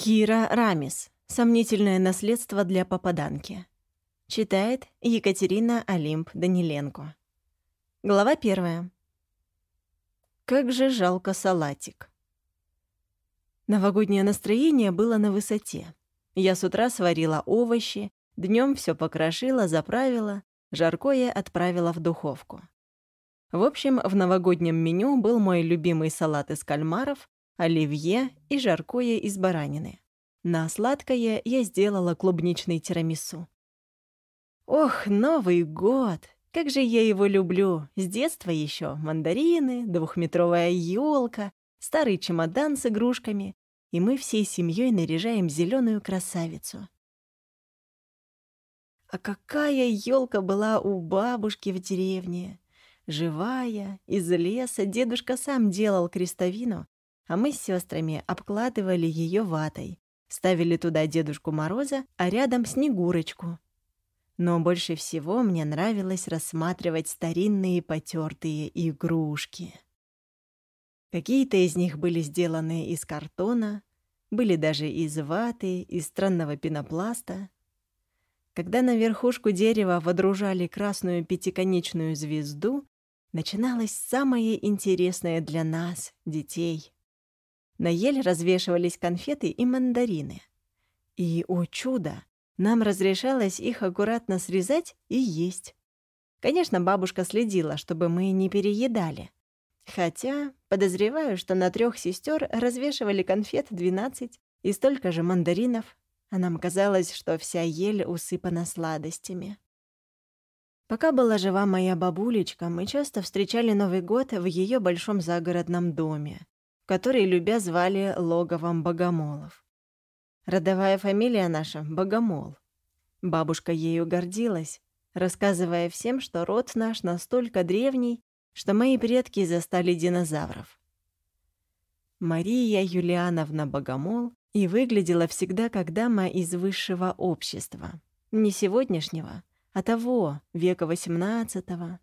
Кира Рамис. Сомнительное наследство для попаданки. Читает Екатерина Олимп Даниленко. Глава первая. Как же жалко салатик. Новогоднее настроение было на высоте. Я с утра сварила овощи, днем все покрошила, заправила, жаркое отправила в духовку. В общем, в новогоднем меню был мой любимый салат из кальмаров, оливье и жаркое из баранины. На сладкое я сделала клубничный тирамису. Ох, Новый год! Как же я его люблю! С детства еще мандарины, двухметровая елка, старый чемодан с игрушками, и мы всей семьей наряжаем зеленую красавицу. А какая елка была у бабушки в деревне! Живая, из леса, дедушка сам делал крестовину а мы с сестрами обкладывали ее ватой, ставили туда Дедушку Мороза, а рядом Снегурочку. Но больше всего мне нравилось рассматривать старинные потертые игрушки. Какие-то из них были сделаны из картона, были даже из ваты, из странного пенопласта. Когда на верхушку дерева водружали красную пятиконечную звезду, начиналось самое интересное для нас, детей — на ель развешивались конфеты и мандарины. И, о чудо, нам разрешалось их аккуратно срезать и есть. Конечно, бабушка следила, чтобы мы не переедали. Хотя, подозреваю, что на трех сестер развешивали конфет 12 и столько же мандаринов, а нам казалось, что вся ель усыпана сладостями. Пока была жива моя бабулечка, мы часто встречали Новый год в ее большом загородном доме, который любя звали логовом богомолов. Родовая фамилия наша — Богомол. Бабушка ею гордилась, рассказывая всем, что род наш настолько древний, что мои предки застали динозавров. Мария Юлиановна Богомол и выглядела всегда как дама из высшего общества. Не сегодняшнего, а того, века XVIII.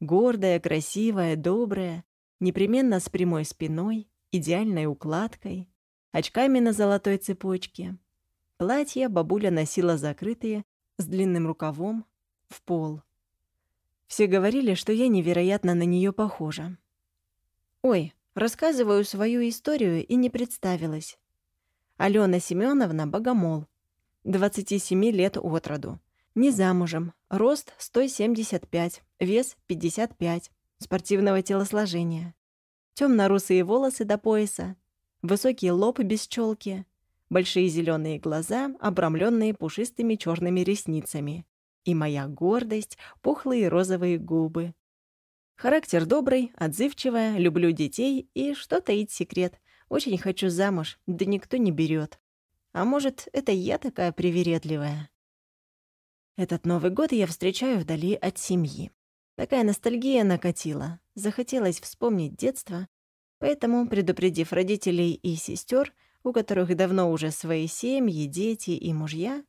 Гордая, красивая, добрая, непременно с прямой спиной, идеальной укладкой, очками на золотой цепочке. Платье бабуля носила закрытые, с длинным рукавом, в пол. Все говорили, что я невероятно на нее похожа. Ой, рассказываю свою историю и не представилась. Алена Семеновна Богомол, 27 лет от роду. Не замужем, рост 175, вес 55, спортивного телосложения. Темно-русые волосы до пояса, высокий лоб без челки, большие зеленые глаза, обрамленные пушистыми черными ресницами. И моя гордость — пухлые розовые губы. Характер добрый, отзывчивая, люблю детей и что таить секрет. Очень хочу замуж, да никто не берёт. А может, это я такая привередливая? Этот Новый год я встречаю вдали от семьи. Такая ностальгия накатила захотелось вспомнить детство, поэтому, предупредив родителей и сестер, у которых давно уже свои семьи, дети и мужья,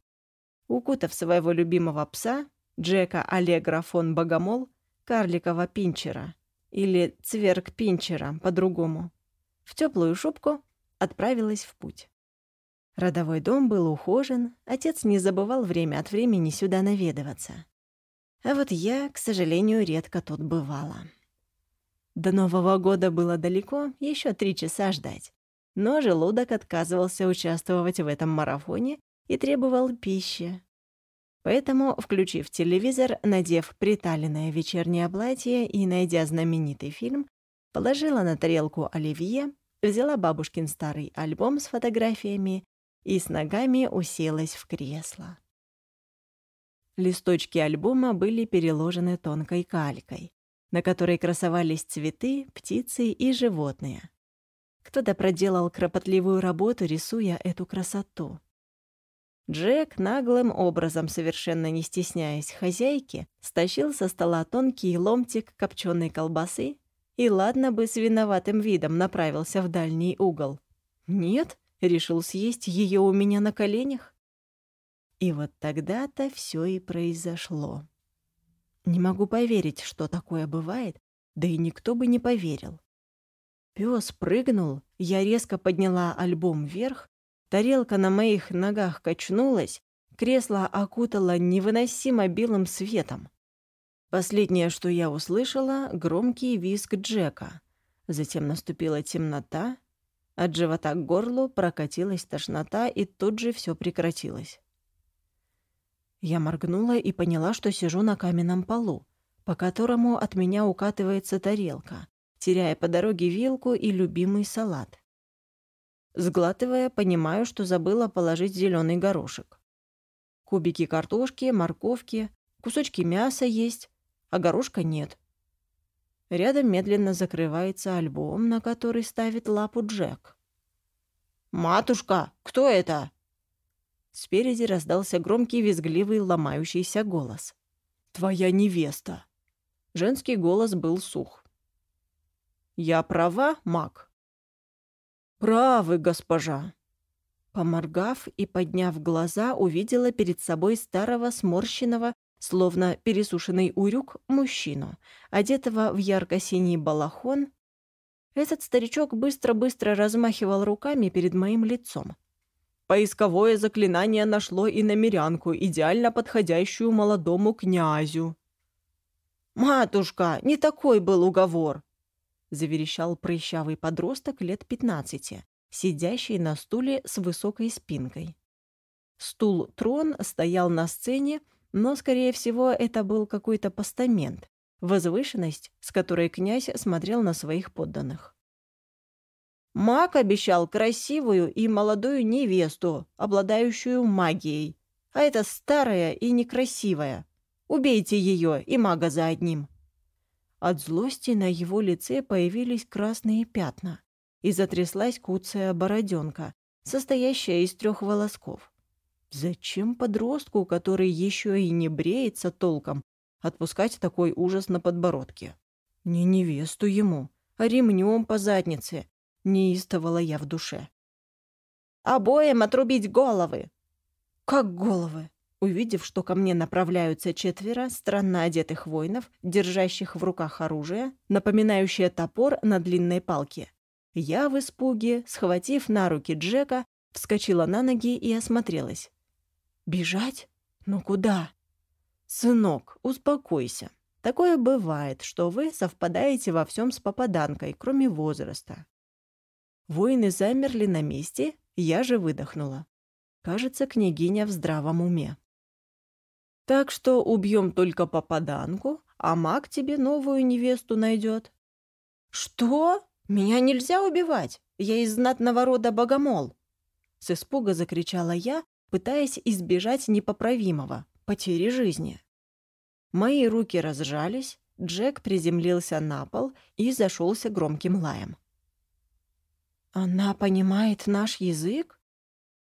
укутав своего любимого пса, Джека Аллегра фон Богомол, карликова пинчера, или цверг пинчера по-другому, в теплую шубку отправилась в путь. Родовой дом был ухожен, отец не забывал время от времени сюда наведываться. А вот я, к сожалению, редко тут бывала. До Нового года было далеко, еще три часа ждать. Но желудок отказывался участвовать в этом марафоне и требовал пищи. Поэтому, включив телевизор, надев приталенное вечернее платье и найдя знаменитый фильм, положила на тарелку оливье, взяла бабушкин старый альбом с фотографиями и с ногами уселась в кресло. Листочки альбома были переложены тонкой калькой на которой красовались цветы, птицы и животные. Кто-то проделал кропотливую работу, рисуя эту красоту. Джек, наглым образом, совершенно не стесняясь хозяйки, стащил со стола тонкий ломтик копченой колбасы и, ладно бы, с виноватым видом направился в дальний угол. «Нет», — решил съесть ее у меня на коленях. И вот тогда-то все и произошло. Не могу поверить, что такое бывает, да и никто бы не поверил. Пёс прыгнул, я резко подняла альбом вверх, тарелка на моих ногах качнулась, кресло окутало невыносимо белым светом. Последнее, что я услышала, — громкий визг Джека. Затем наступила темнота, от живота к горлу прокатилась тошнота, и тут же все прекратилось. Я моргнула и поняла, что сижу на каменном полу, по которому от меня укатывается тарелка, теряя по дороге вилку и любимый салат. Сглатывая, понимаю, что забыла положить зеленый горошек. Кубики картошки, морковки, кусочки мяса есть, а горошка нет. Рядом медленно закрывается альбом, на который ставит лапу Джек. «Матушка, кто это?» Спереди раздался громкий, визгливый, ломающийся голос. «Твоя невеста!» Женский голос был сух. «Я права, маг?» «Правы, госпожа!» Поморгав и подняв глаза, увидела перед собой старого, сморщенного, словно пересушенный урюк, мужчину, одетого в ярко-синий балахон. Этот старичок быстро-быстро размахивал руками перед моим лицом, Поисковое заклинание нашло и намерянку, идеально подходящую молодому князю. «Матушка, не такой был уговор!» — заверещал прыщавый подросток лет пятнадцати, сидящий на стуле с высокой спинкой. Стул-трон стоял на сцене, но, скорее всего, это был какой-то постамент, возвышенность, с которой князь смотрел на своих подданных. Маг обещал красивую и молодую невесту, обладающую магией. А это старая и некрасивая. Убейте ее и мага за одним». От злости на его лице появились красные пятна и затряслась куцая бороденка, состоящая из трех волосков. Зачем подростку, который еще и не бреется толком, отпускать такой ужас на подбородке? Не невесту ему, а ремнем по заднице неистовала я в душе. «Обоим отрубить головы!» «Как головы?» Увидев, что ко мне направляются четверо странно одетых воинов, держащих в руках оружие, напоминающее топор на длинной палке, я в испуге, схватив на руки Джека, вскочила на ноги и осмотрелась. «Бежать? Ну куда?» «Сынок, успокойся. Такое бывает, что вы совпадаете во всем с попаданкой, кроме возраста. Воины замерли на месте, я же выдохнула. Кажется, княгиня в здравом уме. «Так что убьем только попаданку, а маг тебе новую невесту найдет». «Что? Меня нельзя убивать? Я из знатного рода богомол!» С испуга закричала я, пытаясь избежать непоправимого, потери жизни. Мои руки разжались, Джек приземлился на пол и зашелся громким лаем. «Она понимает наш язык?»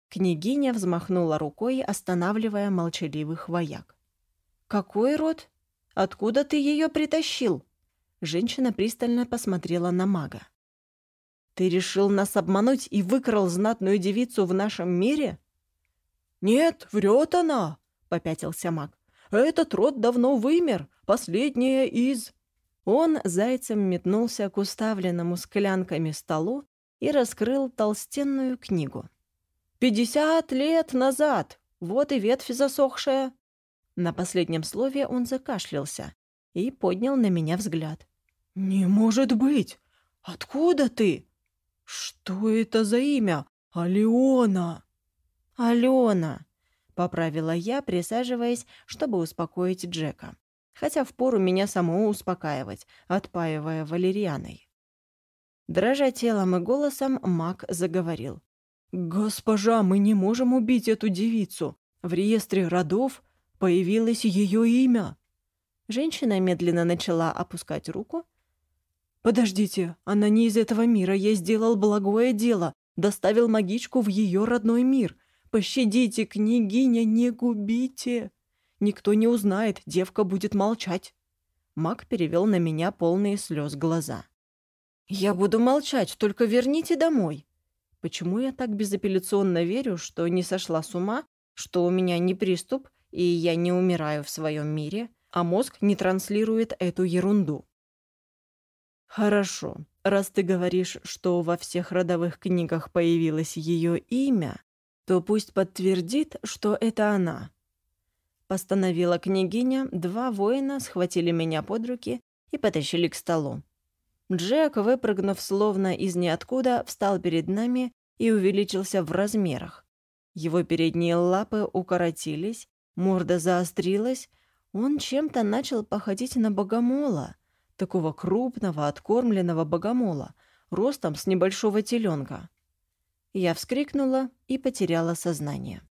Княгиня взмахнула рукой, останавливая молчаливых вояк. «Какой род? Откуда ты ее притащил?» Женщина пристально посмотрела на мага. «Ты решил нас обмануть и выкрал знатную девицу в нашем мире?» «Нет, врет она!» — попятился маг. «Этот род давно вымер, последняя из...» Он зайцем метнулся к уставленному склянками столу, и раскрыл толстенную книгу. «Пятьдесят лет назад! Вот и ветвь засохшая!» На последнем слове он закашлялся и поднял на меня взгляд. «Не может быть! Откуда ты?» «Что это за имя? Алена?» «Алена!» — поправила я, присаживаясь, чтобы успокоить Джека. Хотя впору меня саму успокаивать, отпаивая валерианой. Дрожа телом и голосом, маг заговорил. «Госпожа, мы не можем убить эту девицу. В реестре родов появилось ее имя». Женщина медленно начала опускать руку. «Подождите, она не из этого мира. Я сделал благое дело. Доставил магичку в ее родной мир. Пощадите, княгиня, не губите. Никто не узнает, девка будет молчать». Маг перевел на меня полные слез глаза. «Я буду молчать, только верните домой». Почему я так безапелляционно верю, что не сошла с ума, что у меня не приступ, и я не умираю в своем мире, а мозг не транслирует эту ерунду? «Хорошо, раз ты говоришь, что во всех родовых книгах появилось ее имя, то пусть подтвердит, что это она». Постановила княгиня, два воина схватили меня под руки и потащили к столу. Джек, выпрыгнув словно из ниоткуда, встал перед нами и увеличился в размерах. Его передние лапы укоротились, морда заострилась, он чем-то начал походить на богомола, такого крупного, откормленного богомола, ростом с небольшого теленка. Я вскрикнула и потеряла сознание.